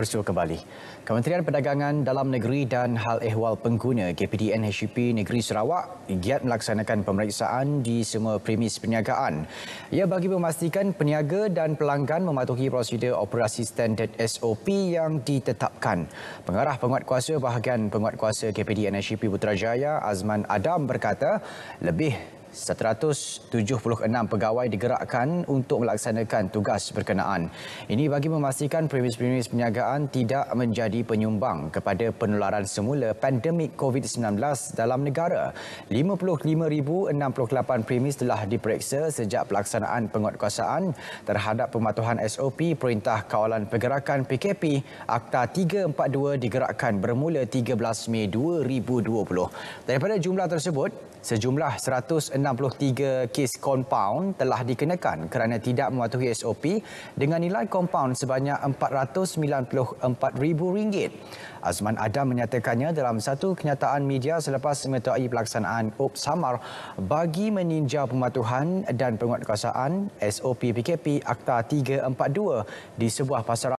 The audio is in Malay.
bersua kembali. Kementerian Perdagangan Dalam Negeri dan Hal Ehwal Pengguna KPDN HCP Negeri Sarawak giat melaksanakan pemeriksaan di semua premis perniagaan. Ia bagi memastikan peniaga dan pelanggan mematuhi prosedur operasi standard SOP yang ditetapkan. Pengarah penguatkuasa bahagian penguatkuasa KPDN HCP Putrajaya Azman Adam berkata lebih 176 pegawai digerakkan untuk melaksanakan tugas berkenaan. Ini bagi memastikan premis-premis perniagaan tidak menjadi penyumbang kepada penularan semula pandemik COVID-19 dalam negara. 55,068 premis telah diperiksa sejak pelaksanaan penguatkuasaan terhadap pematuhan SOP Perintah Kawalan Pergerakan PKP Akta 342 digerakkan bermula 13 Mei 2020. Daripada jumlah tersebut, sejumlah 63 kes compound telah dikenakan kerana tidak mematuhi SOP dengan nilai compound sebanyak RM494,000. Azman Adam menyatakannya dalam satu kenyataan media selepas mengetuai pelaksanaan UP Samar bagi meninjau pematuhan dan penguatkuasaan SOP PKP Akta 342 di sebuah pasaran.